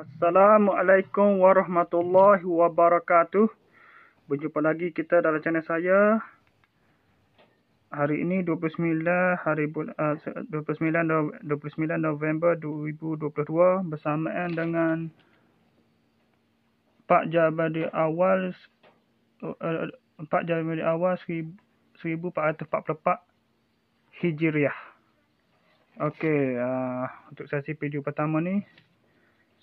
Assalamualaikum warahmatullahi wabarakatuh. Berjumpa lagi kita dalam channel saya. Hari ini 29 hari uh, 29 29 November 2022 bersamaan dengan Pak Jabadi Awal eh, Pak uh, Jabadi Awal 1444 Hijriah. Okey, uh, untuk sesi video pertama ni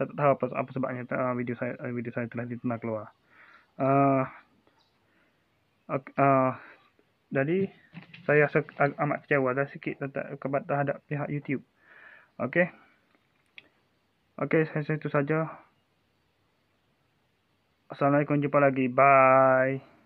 saya tak tahu apa, apa sebabnya uh, video saya uh, video saya telah ditenang keluar. Uh, uh, jadi saya rasa ag- amat kecewa dah sikit terhadap, terhadap pihak YouTube. Okey. Okey, saya rasa itu saja. Assalamualaikum, jumpa lagi. Bye.